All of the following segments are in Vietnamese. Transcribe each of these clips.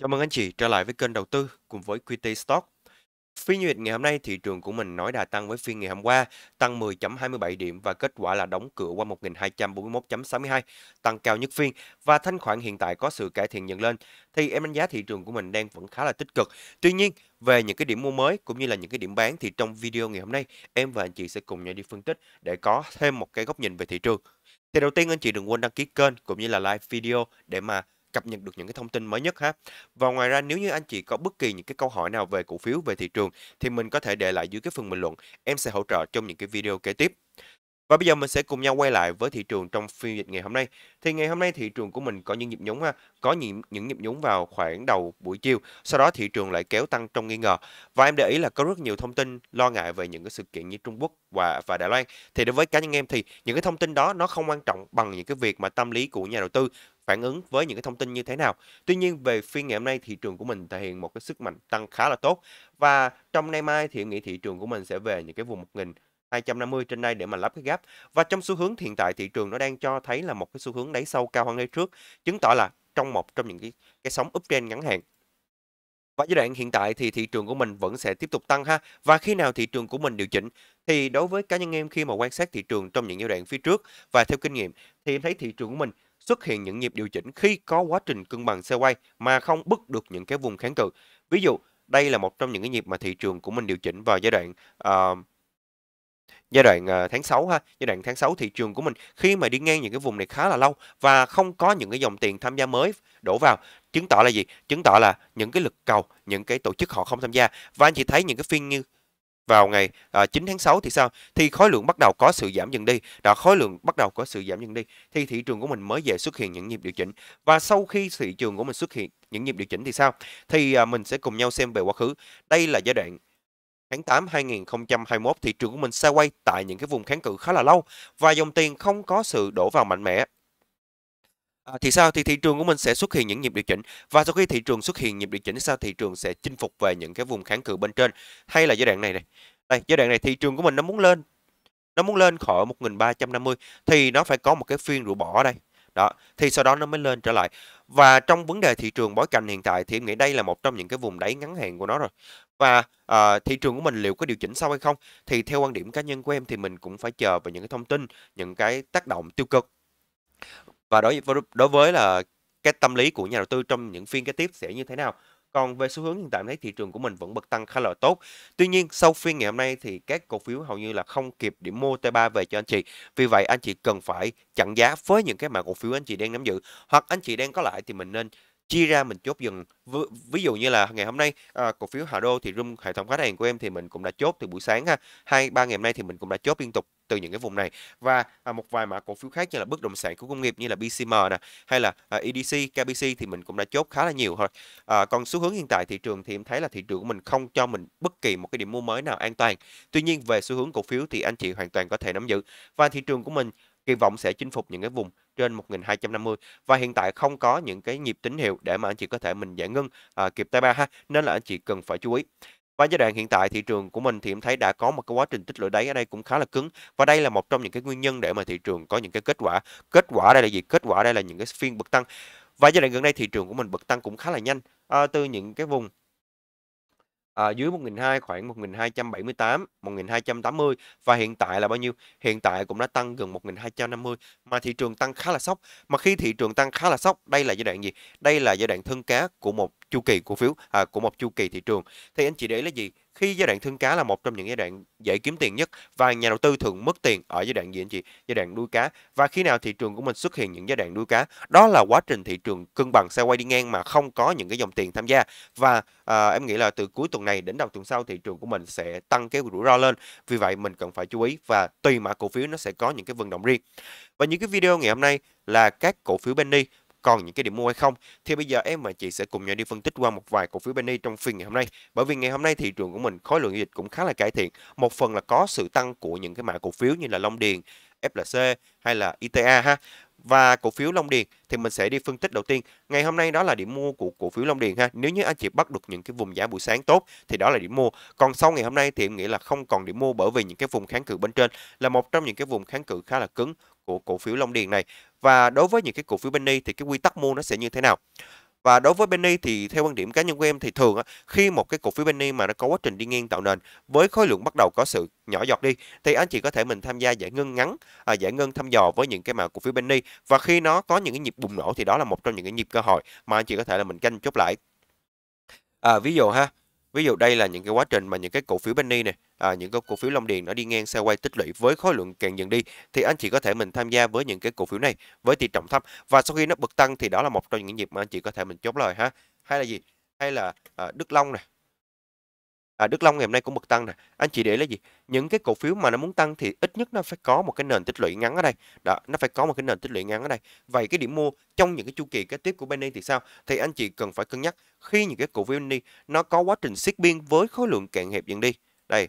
Chào mừng anh chị trở lại với kênh đầu tư cùng với QT Stock. Phiên giao dịch ngày hôm nay thị trường của mình nói đà tăng với phiên ngày hôm qua, tăng 10.27 điểm và kết quả là đóng cửa qua 1.241.62, tăng cao nhất phiên và thanh khoản hiện tại có sự cải thiện nhận lên thì em đánh giá thị trường của mình đang vẫn khá là tích cực. Tuy nhiên, về những cái điểm mua mới cũng như là những cái điểm bán thì trong video ngày hôm nay em và anh chị sẽ cùng nhau đi phân tích để có thêm một cái góc nhìn về thị trường. Thì đầu tiên anh chị đừng quên đăng ký kênh cũng như là like video để mà cập nhật được những cái thông tin mới nhất ha. Và ngoài ra nếu như anh chị có bất kỳ những cái câu hỏi nào về cổ phiếu về thị trường thì mình có thể để lại dưới cái phần bình luận. Em sẽ hỗ trợ trong những cái video kế tiếp. Và bây giờ mình sẽ cùng nhau quay lại với thị trường trong phiên dịch ngày hôm nay. Thì ngày hôm nay thị trường của mình có những nhịp nhúng ha, có những những nhịp nhúng vào khoảng đầu buổi chiều, sau đó thị trường lại kéo tăng trong nghi ngờ. Và em để ý là có rất nhiều thông tin lo ngại về những cái sự kiện như Trung Quốc và và Đài Loan. Thì đối với cá nhân em thì những cái thông tin đó nó không quan trọng bằng những cái việc mà tâm lý của nhà đầu tư phản ứng với những cái thông tin như thế nào. Tuy nhiên về phiên ngày hôm nay thị trường của mình thể hiện một cái sức mạnh tăng khá là tốt và trong nay mai thì em nghĩ thị trường của mình sẽ về những cái vùng 1000 250 trên đây để mà lắp cái gap và trong xu hướng hiện tại thị trường nó đang cho thấy là một cái xu hướng đáy sâu cao hơn đây trước chứng tỏ là trong một trong những cái cái sóng uptrend ngắn hạn và giai đoạn hiện tại thì thị trường của mình vẫn sẽ tiếp tục tăng ha. Và khi nào thị trường của mình điều chỉnh thì đối với cá nhân em khi mà quan sát thị trường trong những giai đoạn phía trước và theo kinh nghiệm thì em thấy thị trường của mình xuất hiện những nhịp điều chỉnh khi có quá trình cân bằng xe quay mà không bứt được những cái vùng kháng cự. Ví dụ, đây là một trong những cái nhịp mà thị trường của mình điều chỉnh vào giai đoạn uh, giai đoạn uh, tháng 6 ha, giai đoạn tháng 6 thị trường của mình khi mà đi ngang những cái vùng này khá là lâu và không có những cái dòng tiền tham gia mới đổ vào, chứng tỏ là gì? Chứng tỏ là những cái lực cầu, những cái tổ chức họ không tham gia. Và anh chị thấy những cái phiên như vào ngày à, 9 tháng 6 thì sao? Thì khối lượng bắt đầu có sự giảm dần đi. Đã khối lượng bắt đầu có sự giảm dần đi thì thị trường của mình mới về xuất hiện những nhịp điều chỉnh. Và sau khi thị trường của mình xuất hiện những nhịp điều chỉnh thì sao? Thì à, mình sẽ cùng nhau xem về quá khứ. Đây là giai đoạn tháng 8 2021 thị trường của mình sẽ quay tại những cái vùng kháng cự khá là lâu và dòng tiền không có sự đổ vào mạnh mẽ À, thì sao thì thị trường của mình sẽ xuất hiện những nhịp điều chỉnh và sau khi thị trường xuất hiện nhịp điều chỉnh sao thị trường sẽ chinh phục về những cái vùng kháng cự bên trên hay là giai đoạn này này đây giai đoạn này thị trường của mình nó muốn lên nó muốn lên khỏi 1350 thì nó phải có một cái phiên rũ bỏ ở đây đó thì sau đó nó mới lên trở lại và trong vấn đề thị trường bối cảnh hiện tại thì em nghĩ đây là một trong những cái vùng đáy ngắn hạn của nó rồi và à, thị trường của mình liệu có điều chỉnh sau hay không thì theo quan điểm cá nhân của em thì mình cũng phải chờ vào những cái thông tin những cái tác động tiêu cực và đối với đối với là cái tâm lý của nhà đầu tư trong những phiên kế tiếp sẽ như thế nào còn về xu hướng hiện tại thấy thị trường của mình vẫn bật tăng khá là tốt. Tuy nhiên sau phiên ngày hôm nay thì các cổ phiếu hầu như là không kịp điểm mua T3 về cho anh chị. Vì vậy anh chị cần phải chặn giá với những cái mã cổ phiếu anh chị đang nắm giữ hoặc anh chị đang có lại thì mình nên chia ra mình chốt dần ví, dụ như là ngày hôm nay à, cổ phiếu Hà Đô thì room hệ thống khách hàng của em thì mình cũng đã chốt từ buổi sáng ha hai ba ngày hôm nay thì mình cũng đã chốt liên tục từ những cái vùng này và à, một vài mã cổ phiếu khác như là bất động sản của công nghiệp như là BCM nè hay là à, EDC, KBC thì mình cũng đã chốt khá là nhiều thôi. À, ờ, còn xu hướng hiện tại thị trường thì em thấy là thị trường của mình không cho mình bất kỳ một cái điểm mua mới nào an toàn. Tuy nhiên về xu hướng cổ phiếu thì anh chị hoàn toàn có thể nắm giữ và thị trường của mình kỳ vọng sẽ chinh phục những cái vùng trên 1250 và hiện tại không có những cái nhịp tín hiệu để mà anh chị có thể mình giải ngân à, kịp tay ba ha nên là anh chị cần phải chú ý và giai đoạn hiện tại thị trường của mình thì em thấy đã có một cái quá trình tích lũy đáy ở đây cũng khá là cứng và đây là một trong những cái nguyên nhân để mà thị trường có những cái kết quả kết quả đây là gì kết quả đây là những cái phiên bật tăng và giai đoạn gần đây thị trường của mình bật tăng cũng khá là nhanh à, từ những cái vùng à, dưới 1.200 khoảng 1.278, 1.280 và hiện tại là bao nhiêu? Hiện tại cũng đã tăng gần 1.250 mà thị trường tăng khá là sốc. Mà khi thị trường tăng khá là sốc, đây là giai đoạn gì? Đây là giai đoạn thân cá của một chu kỳ cổ phiếu à, của một chu kỳ thị trường thì anh chị để ý là gì khi giai đoạn thương cá là một trong những giai đoạn dễ kiếm tiền nhất và nhà đầu tư thường mất tiền ở giai đoạn gì anh chị giai đoạn đuôi cá và khi nào thị trường của mình xuất hiện những giai đoạn đuôi cá đó là quá trình thị trường cân bằng xe quay đi ngang mà không có những cái dòng tiền tham gia và à, em nghĩ là từ cuối tuần này đến đầu tuần sau thị trường của mình sẽ tăng cái rủi ro lên vì vậy mình cần phải chú ý và tùy mã cổ phiếu nó sẽ có những cái vận động riêng và những cái video ngày hôm nay là các cổ phiếu Benny còn những cái điểm mua hay không thì bây giờ em và chị sẽ cùng nhau đi phân tích qua một vài cổ phiếu penny trong phiên ngày hôm nay bởi vì ngày hôm nay thị trường của mình khối lượng giao dịch cũng khá là cải thiện một phần là có sự tăng của những cái mã cổ phiếu như là Long Điền FLC hay là ITA e ha và cổ phiếu Long Điền thì mình sẽ đi phân tích đầu tiên. Ngày hôm nay đó là điểm mua của cổ phiếu Long Điền ha. Nếu như anh chị bắt được những cái vùng giá buổi sáng tốt thì đó là điểm mua. Còn sau ngày hôm nay thì em nghĩ là không còn điểm mua bởi vì những cái vùng kháng cự bên trên là một trong những cái vùng kháng cự khá là cứng của cổ phiếu Long Điền này và đối với những cái cổ phiếu penny thì cái quy tắc mua nó sẽ như thế nào và đối với penny thì theo quan điểm cá nhân của em thì thường khi một cái cổ phiếu penny mà nó có quá trình đi ngang tạo nền với khối lượng bắt đầu có sự nhỏ giọt đi thì anh chị có thể mình tham gia giải ngân ngắn à, giải ngân thăm dò với những cái mã cổ phiếu penny và khi nó có những cái nhịp bùng nổ thì đó là một trong những cái nhịp cơ hội mà anh chị có thể là mình canh chốt lại à, ví dụ ha Ví dụ đây là những cái quá trình mà những cái cổ phiếu penny này, à, những cái cổ phiếu Long Điền nó đi ngang quay tích lũy với khối lượng càng dần đi thì anh chị có thể mình tham gia với những cái cổ phiếu này với tỷ trọng thấp và sau khi nó bật tăng thì đó là một trong những nhịp mà anh chị có thể mình chốt lời ha. Hay là gì? Hay là à, Đức Long này, à, Đức Long ngày hôm nay cũng bật tăng nè anh chị để lấy gì những cái cổ phiếu mà nó muốn tăng thì ít nhất nó phải có một cái nền tích lũy ngắn ở đây đó nó phải có một cái nền tích lũy ngắn ở đây vậy cái điểm mua trong những cái chu kỳ kế tiếp của Benny thì sao thì anh chị cần phải cân nhắc khi những cái cổ phiếu Benny nó có quá trình siết biên với khối lượng cạn hẹp dần đi đây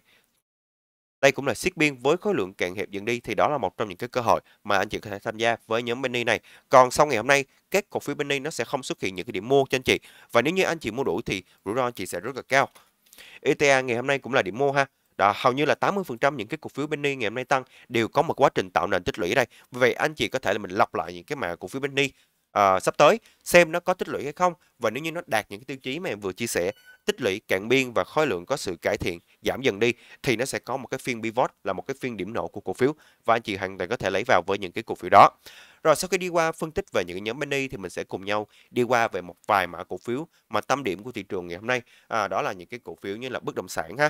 đây cũng là siết biên với khối lượng cạn hẹp dần đi thì đó là một trong những cái cơ hội mà anh chị có thể tham gia với nhóm Benny này. Còn sau ngày hôm nay, các cổ phiếu Benny nó sẽ không xuất hiện những cái điểm mua cho anh chị. Và nếu như anh chị mua đủ thì rủi ro anh chị sẽ rất là cao. ETA ngày hôm nay cũng là điểm mua ha. Đó, hầu như là 80% những cái cổ phiếu penny ngày hôm nay tăng đều có một quá trình tạo nền tích lũy đây. Vì vậy anh chị có thể là mình lọc lại những cái mã cổ phiếu penny uh, ờ, sắp tới xem nó có tích lũy hay không và nếu như nó đạt những cái tiêu chí mà em vừa chia sẻ tích lũy cạn biên và khối lượng có sự cải thiện giảm dần đi thì nó sẽ có một cái phiên pivot là một cái phiên điểm nổ của cổ phiếu và anh chị hoàn toàn có thể lấy vào với những cái cổ phiếu đó. Rồi sau khi đi qua phân tích về những nhóm mini thì mình sẽ cùng nhau đi qua về một vài mã cổ phiếu mà tâm điểm của thị trường ngày hôm nay à, đó là những cái cổ phiếu như là bất động sản ha.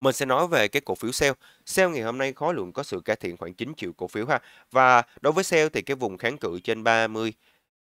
Mình sẽ nói về cái cổ phiếu sale. Sale ngày hôm nay khối lượng có sự cải thiện khoảng 9 triệu cổ phiếu ha. Và đối với sale thì cái vùng kháng cự trên 30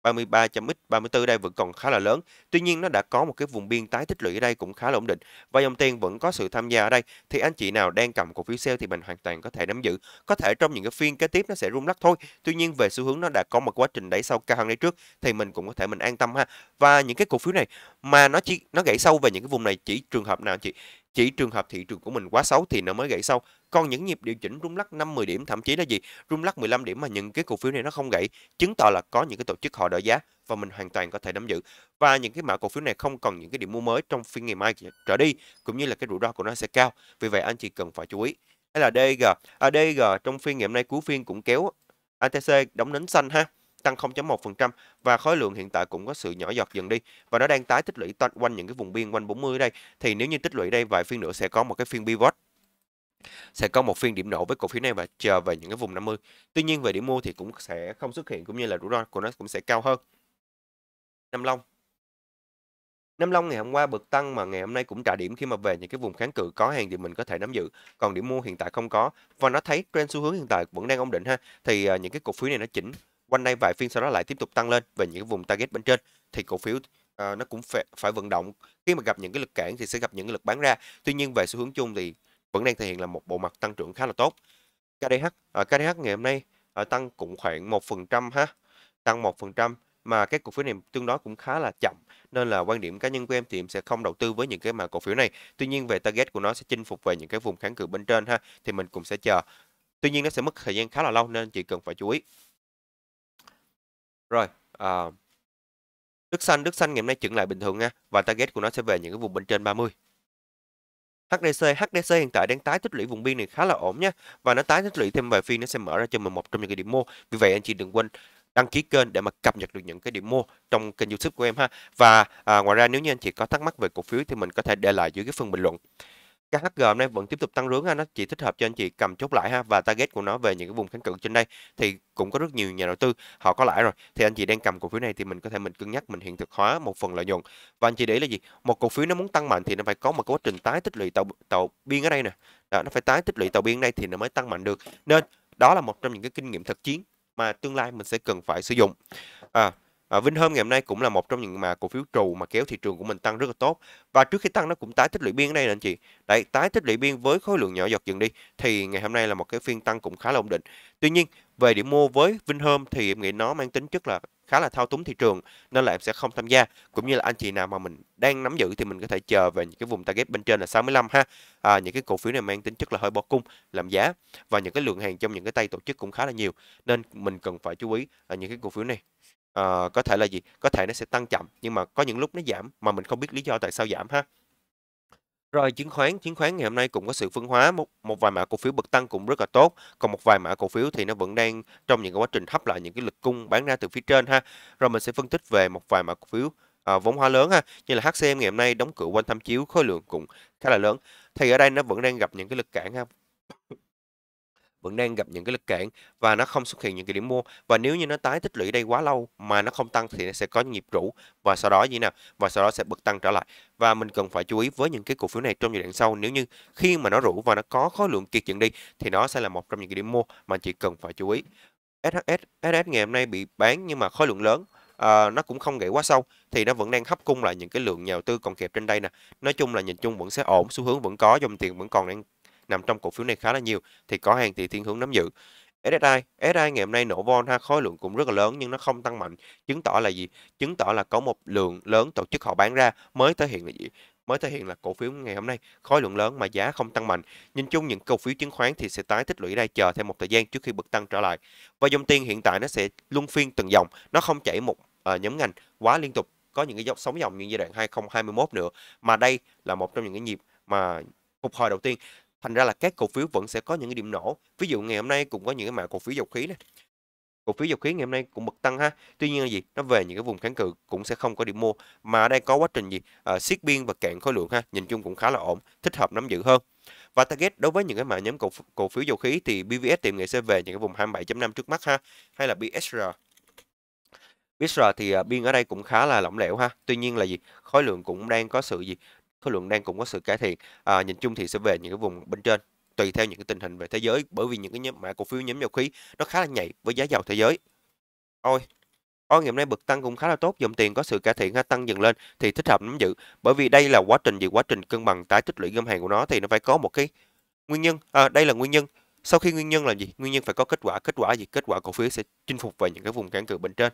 33.x34 đây vẫn còn khá là lớn. Tuy nhiên nó đã có một cái vùng biên tái tích lũy ở đây cũng khá là ổn định và dòng tiền vẫn có sự tham gia ở đây thì anh chị nào đang cầm cổ phiếu sale thì mình hoàn toàn có thể nắm giữ. Có thể trong những cái phiên kế tiếp nó sẽ rung lắc thôi. Tuy nhiên về xu hướng nó đã có một quá trình đẩy sâu cao hơn đấy trước thì mình cũng có thể mình an tâm ha. Và những cái cổ phiếu này mà nó chỉ nó gãy sâu về những cái vùng này chỉ trường hợp nào anh chị chỉ trường hợp thị trường của mình quá xấu thì nó mới gãy sâu. Còn những nhịp điều chỉnh rung lắc 5 10 điểm thậm chí là gì? Rung lắc 15 điểm mà những cái cổ phiếu này nó không gãy, chứng tỏ là có những cái tổ chức họ đỡ giá và mình hoàn toàn có thể nắm giữ. Và những cái mã cổ phiếu này không còn những cái điểm mua mới trong phiên ngày mai trở đi cũng như là cái rủi ro của nó sẽ cao. Vì vậy anh chị cần phải chú ý. Hay là DG. À, DG trong phiên ngày hôm nay cuối phiên cũng kéo ATC đóng nến xanh ha tăng 0.1% và khối lượng hiện tại cũng có sự nhỏ giọt dần đi và nó đang tái tích lũy toàn quanh những cái vùng biên quanh 40 ở đây thì nếu như tích lũy đây vài phiên nữa sẽ có một cái phiên pivot sẽ có một phiên điểm nổ với cổ phiếu này và chờ về những cái vùng 50. Tuy nhiên về điểm mua thì cũng sẽ không xuất hiện cũng như là rủi ro của nó cũng sẽ cao hơn. Nam Long Nam Long ngày hôm qua bật tăng mà ngày hôm nay cũng trả điểm khi mà về những cái vùng kháng cự có hàng thì mình có thể nắm giữ, còn điểm mua hiện tại không có và nó thấy trend xu hướng hiện tại vẫn đang ổn định ha. Thì à, những cái cổ phiếu này nó chỉnh quanh đây vài phiên sau đó lại tiếp tục tăng lên về những vùng target bên trên thì cổ phiếu uh, nó cũng phải, phải vận động khi mà gặp những cái lực cản thì sẽ gặp những cái lực bán ra tuy nhiên về xu hướng chung thì vẫn đang thể hiện là một bộ mặt tăng trưởng khá là tốt KDH uh, ờ, KDH ngày hôm nay uh, tăng cũng khoảng một phần trăm ha tăng một phần trăm mà các cổ phiếu này tương đối cũng khá là chậm nên là quan điểm cá nhân của em thì em sẽ không đầu tư với những cái mà cổ phiếu này tuy nhiên về target của nó sẽ chinh phục về những cái vùng kháng cự bên trên ha thì mình cũng sẽ chờ tuy nhiên nó sẽ mất thời gian khá là lâu nên chị cần phải chú ý rồi, ờ, Đức Xanh, Đức Xanh ngày hôm nay chững lại bình thường nha và target của nó sẽ về những cái vùng bên trên 30. HDC, HDC hiện tại đang tái tích lũy vùng biên này khá là ổn nha và nó tái tích lũy thêm vài phiên nó sẽ mở ra cho mình một trong những cái điểm mua. Vì vậy anh chị đừng quên đăng ký kênh để mà cập nhật được những cái điểm mua trong kênh YouTube của em ha. Và à, ngoài ra nếu như anh chị có thắc mắc về cổ phiếu thì mình có thể để lại dưới cái phần bình luận. KHG hôm nay vẫn tiếp tục tăng rướng ha, nó chỉ thích hợp cho anh chị cầm chốt lại ha và target của nó về những cái vùng kháng cự trên đây thì cũng có rất nhiều nhà đầu tư họ có lãi rồi. Thì anh chị đang cầm cổ phiếu này thì mình có thể mình cân nhắc mình hiện thực hóa một phần lợi nhuận. Và anh chị để ý là gì? Một cổ phiếu nó muốn tăng mạnh thì nó phải có một cái quá trình tái tích lũy tàu tàu biên ở đây nè. Đó, nó phải tái tích lũy tàu biên ở đây thì nó mới tăng mạnh được. Nên đó là một trong những cái kinh nghiệm thực chiến mà tương lai mình sẽ cần phải sử dụng. À, À, Vinhome ngày hôm nay cũng là một trong những mà cổ phiếu trụ mà kéo thị trường của mình tăng rất là tốt và trước khi tăng nó cũng tái tích lũy biên ở đây nè anh chị. Đấy, tái tích lũy biên với khối lượng nhỏ giọt dần đi thì ngày hôm nay là một cái phiên tăng cũng khá là ổn định. Tuy nhiên, về điểm mua với Vinhome thì em nghĩ nó mang tính chất là khá là thao túng thị trường nên là em sẽ không tham gia cũng như là anh chị nào mà mình đang nắm giữ thì mình có thể chờ về những cái vùng target bên trên là 65 ha à, những cái cổ phiếu này mang tính chất là hơi bỏ cung làm giá và những cái lượng hàng trong những cái tay tổ chức cũng khá là nhiều nên mình cần phải chú ý ở những cái cổ phiếu này Ờ, có thể là gì có thể nó sẽ tăng chậm nhưng mà có những lúc nó giảm mà mình không biết lý do tại sao giảm ha rồi chứng khoán, chứng khoán ngày hôm nay cũng có sự phân hóa, một, một vài mã cổ phiếu bật tăng cũng rất là tốt, còn một vài mã cổ phiếu thì nó vẫn đang trong những cái quá trình hấp lại những cái lực cung bán ra từ phía trên ha. Rồi mình sẽ phân tích về một vài mã cổ phiếu à, vốn hóa lớn ha, như là HCM ngày hôm nay đóng cửa quanh tham chiếu khối lượng cũng khá là lớn. Thì ở đây nó vẫn đang gặp những cái lực cản ha vẫn đang gặp những cái lực cản và nó không xuất hiện những cái điểm mua và nếu như nó tái tích lũy đây quá lâu mà nó không tăng thì nó sẽ có nhịp rũ và sau đó như nào và sau đó sẽ bật tăng trở lại và mình cần phải chú ý với những cái cổ phiếu này trong giai đoạn sau nếu như khi mà nó rũ và nó có khối lượng kiệt dần đi thì nó sẽ là một trong những cái điểm mua mà chị cần phải chú ý SHS SHS ngày hôm nay bị bán nhưng mà khối lượng lớn à, nó cũng không gãy quá sâu thì nó vẫn đang hấp cung lại những cái lượng nhà đầu tư còn kẹp trên đây nè nói chung là nhìn chung vẫn sẽ ổn xu hướng vẫn có dòng tiền vẫn còn đang nằm trong cổ phiếu này khá là nhiều thì có hàng thì thiên hướng nắm giữ SSI, SSI ngày hôm nay nổ vol ha, khối lượng cũng rất là lớn nhưng nó không tăng mạnh, chứng tỏ là gì? Chứng tỏ là có một lượng lớn tổ chức họ bán ra mới thể hiện là gì? mới thể hiện là cổ phiếu ngày hôm nay khối lượng lớn mà giá không tăng mạnh. Nhìn chung những cổ phiếu chứng khoán thì sẽ tái tích lũy đây chờ thêm một thời gian trước khi bật tăng trở lại. Và dòng tiền hiện tại nó sẽ luân phiên từng dòng, nó không chảy một uh, nhóm ngành quá liên tục có những cái dòng sóng dòng như giai đoạn 2021 nữa mà đây là một trong những cái nhịp mà phục hồi đầu tiên thành ra là các cổ phiếu vẫn sẽ có những cái điểm nổ ví dụ ngày hôm nay cũng có những cái mã cổ phiếu dầu khí này cổ phiếu dầu khí ngày hôm nay cũng bật tăng ha tuy nhiên là gì nó về những cái vùng kháng cự cũng sẽ không có điểm mua mà ở đây có quá trình gì à, siết biên và cạn khối lượng ha nhìn chung cũng khá là ổn thích hợp nắm giữ hơn và target đối với những cái mã nhóm cổ, cổ phiếu dầu khí thì BVS tìm nghệ sẽ về những cái vùng 27.5 trước mắt ha hay là BSR BSR thì ờ, biên ở đây cũng khá là lỏng lẻo ha tuy nhiên là gì khối lượng cũng đang có sự gì khối lượng đang cũng có sự cải thiện à, nhìn chung thì sẽ về những cái vùng bên trên tùy theo những cái tình hình về thế giới bởi vì những cái nhóm mã cổ phiếu nhóm dầu khí nó khá là nhạy với giá dầu thế giới ôi Oi ngày hôm nay bật tăng cũng khá là tốt, dòng tiền có sự cải thiện hay tăng dần lên thì thích hợp nắm giữ. Bởi vì đây là quá trình gì quá trình cân bằng tái tích lũy ngân hàng của nó thì nó phải có một cái nguyên nhân. À, đây là nguyên nhân. Sau khi nguyên nhân là gì? Nguyên nhân phải có kết quả. Kết quả gì? Kết quả cổ phiếu sẽ chinh phục về những cái vùng cản cự bên trên.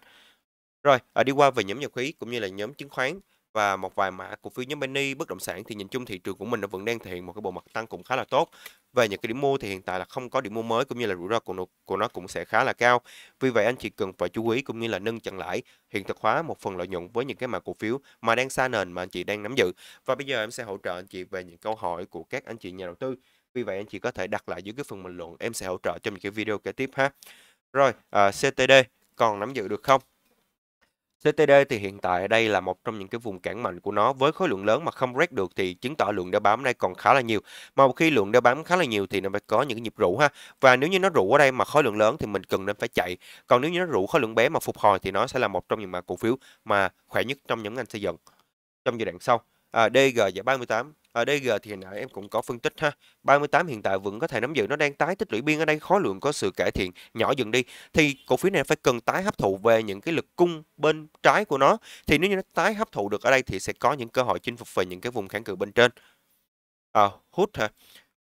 Rồi, à, đi qua về nhóm dầu khí cũng như là nhóm chứng khoán và một vài mã cổ phiếu nhóm penny bất động sản thì nhìn chung thị trường của mình nó vẫn đang thể hiện một cái bộ mặt tăng cũng khá là tốt về những cái điểm mua thì hiện tại là không có điểm mua mới cũng như là rủi ro của nó, của nó cũng sẽ khá là cao vì vậy anh chị cần phải chú ý cũng như là nâng chặn lãi hiện thực hóa một phần lợi nhuận với những cái mã cổ phiếu mà đang xa nền mà anh chị đang nắm giữ và bây giờ em sẽ hỗ trợ anh chị về những câu hỏi của các anh chị nhà đầu tư vì vậy anh chị có thể đặt lại dưới cái phần bình luận em sẽ hỗ trợ trong những cái video kế tiếp ha rồi à, CTD còn nắm giữ được không CTD thì hiện tại đây là một trong những cái vùng cản mạnh của nó với khối lượng lớn mà không break được thì chứng tỏ lượng đeo bám đây còn khá là nhiều. Mà một khi lượng đeo bám khá là nhiều thì nó phải có những cái nhịp rũ ha. Và nếu như nó rũ ở đây mà khối lượng lớn thì mình cần nên phải chạy. Còn nếu như nó rũ khối lượng bé mà phục hồi thì nó sẽ là một trong những mã cổ phiếu mà khỏe nhất trong nhóm ngành xây dựng trong giai đoạn sau. À, DG giá 38 ở ờ, DG thì nãy em cũng có phân tích ha 38 hiện tại vẫn có thể nắm giữ nó đang tái tích lũy biên ở đây khối lượng có sự cải thiện nhỏ dần đi thì cổ phiếu này phải cần tái hấp thụ về những cái lực cung bên trái của nó thì nếu như nó tái hấp thụ được ở đây thì sẽ có những cơ hội chinh phục về những cái vùng kháng cự bên trên à, hút hả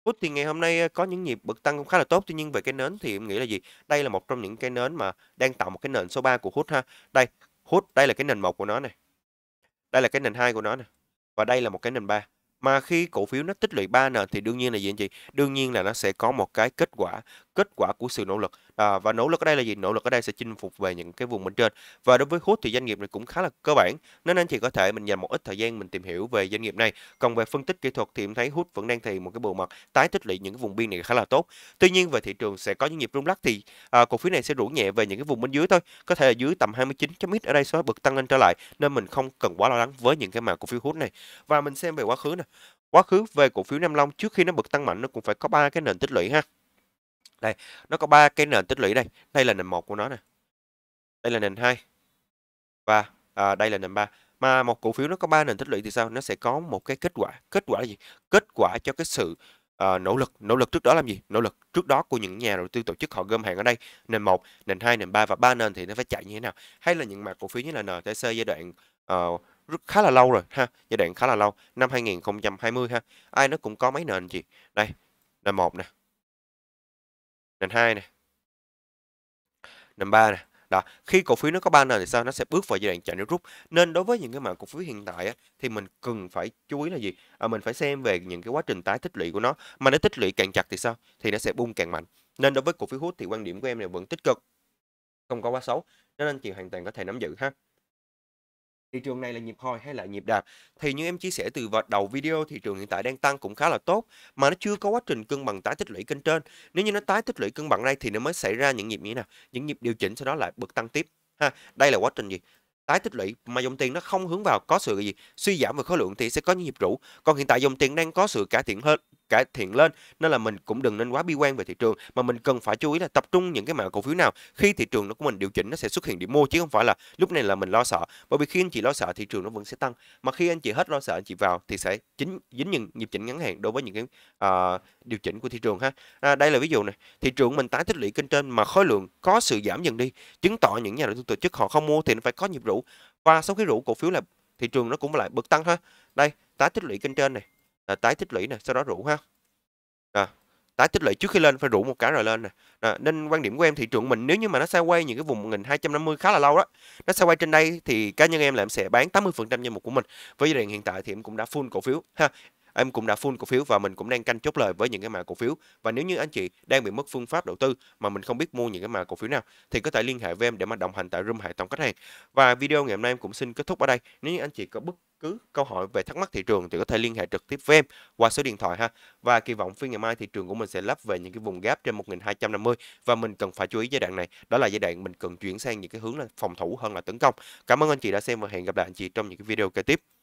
Hút thì ngày hôm nay ờ, có những nhịp bật tăng cũng khá là tốt, tuy nhiên về cái nến thì em nghĩ là gì? Đây là một trong những cái nến mà đang tạo một cái nền số 3 của Hút ha. Đây, Hút đây là cái nền một của nó này. Đây là cái nền hai của nó này. Và đây là một cái nền 3. Mà khi cổ phiếu nó tích lũy 3N thì đương nhiên là gì anh chị? Đương nhiên là nó sẽ có một cái kết quả kết quả của sự nỗ lực à, và nỗ lực ở đây là gì nỗ lực ở đây sẽ chinh phục về những cái vùng bên trên và đối với hút thì doanh nghiệp này cũng khá là cơ bản nên anh chị có thể mình dành một ít thời gian mình tìm hiểu về doanh nghiệp này còn về phân tích kỹ thuật thì em thấy hút vẫn đang thì một cái bộ mặt tái tích lũy những cái vùng biên này khá là tốt tuy nhiên về thị trường sẽ có những nhịp rung lắc thì à, cổ phiếu này sẽ rũ nhẹ về những cái vùng bên dưới thôi có thể là dưới tầm 29 chấm ít ở đây sẽ bật tăng lên trở lại nên mình không cần quá lo lắng với những cái mã cổ phiếu hút này và mình xem về quá khứ nè quá khứ về cổ phiếu Nam Long trước khi nó bật tăng mạnh nó cũng phải có ba cái nền tích lũy ha đây, nó có ba cái nền tích lũy đây. Đây là nền một của nó nè. Đây là nền 2. Và à, đây là nền 3. Mà một cổ phiếu nó có ba nền tích lũy thì sao? Nó sẽ có một cái kết quả. Kết quả là gì? Kết quả cho cái sự uh, nỗ lực. Nỗ lực trước đó làm gì? Nỗ lực trước đó của những nhà đầu tư tổ chức họ gom hàng ở đây. Nền 1, nền 2, nền 3 và ba nền thì nó phải chạy như thế nào? Hay là những mặt cổ phiếu như là NTC giai đoạn uh, khá là lâu rồi ha giai đoạn khá là lâu năm 2020 ha ai nó cũng có mấy nền gì đây nền một nè nền 2 này nền 3 này đó khi cổ phiếu nó có ba nền thì sao nó sẽ bước vào giai đoạn chạy nước rút nên đối với những cái mã cổ phiếu hiện tại á, thì mình cần phải chú ý là gì à, mình phải xem về những cái quá trình tái tích lũy của nó mà nó tích lũy càng chặt thì sao thì nó sẽ bung càng mạnh nên đối với cổ phiếu hút thì quan điểm của em là vẫn tích cực không có quá xấu nên anh chị hoàn toàn có thể nắm giữ ha thị trường này là nhịp hồi hay là nhịp đạp thì như em chia sẻ từ vào đầu video thị trường hiện tại đang tăng cũng khá là tốt mà nó chưa có quá trình cân bằng tái tích lũy kênh trên nếu như nó tái tích lũy cân bằng đây thì nó mới xảy ra những nhịp như thế nào những nhịp điều chỉnh sau đó lại bật tăng tiếp ha đây là quá trình gì tái tích lũy mà dòng tiền nó không hướng vào có sự gì suy giảm về khối lượng thì sẽ có những nhịp rũ còn hiện tại dòng tiền đang có sự cải thiện hơn cải thiện lên nên là mình cũng đừng nên quá bi quan về thị trường mà mình cần phải chú ý là tập trung những cái mã cổ phiếu nào khi thị trường nó của mình điều chỉnh nó sẽ xuất hiện điểm mua chứ không phải là lúc này là mình lo sợ bởi vì khi anh chị lo sợ thị trường nó vẫn sẽ tăng mà khi anh chị hết lo sợ anh chị vào thì sẽ chính dính những nhịp chỉnh ngắn hạn đối với những cái uh, điều chỉnh của thị trường ha à, đây là ví dụ này thị trường mình tái tích lũy kênh trên mà khối lượng có sự giảm dần đi chứng tỏ những nhà đầu tư tổ chức họ không mua thì nó phải có nhịp rũ và sau khi rũ cổ phiếu là thị trường nó cũng lại bật tăng ha đây tái tích lũy kênh trên này là ờ, tái tích lũy nè sau đó rủ ha à, tái tích lũy trước khi lên phải rủ một cái rồi lên nè à, nên quan điểm của em thị trường mình nếu như mà nó sẽ quay những cái vùng 1250 khá là lâu đó nó sẽ quay trên đây thì cá nhân em là em sẽ bán 80% danh mục của mình với giai đoạn hiện tại thì em cũng đã full cổ phiếu ha em cũng đã full cổ phiếu và mình cũng đang canh chốt lời với những cái mã cổ phiếu và nếu như anh chị đang bị mất phương pháp đầu tư mà mình không biết mua những cái mã cổ phiếu nào thì có thể liên hệ với em để mà đồng hành tại room hệ thống khách hàng và video ngày hôm nay em cũng xin kết thúc ở đây nếu như anh chị có bất cứ câu hỏi về thắc mắc thị trường thì có thể liên hệ trực tiếp với em qua số điện thoại ha. Và kỳ vọng phiên ngày mai thị trường của mình sẽ lắp về những cái vùng gap trên 1250 và mình cần phải chú ý giai đoạn này, đó là giai đoạn mình cần chuyển sang những cái hướng là phòng thủ hơn là tấn công. Cảm ơn anh chị đã xem và hẹn gặp lại anh chị trong những cái video kế tiếp.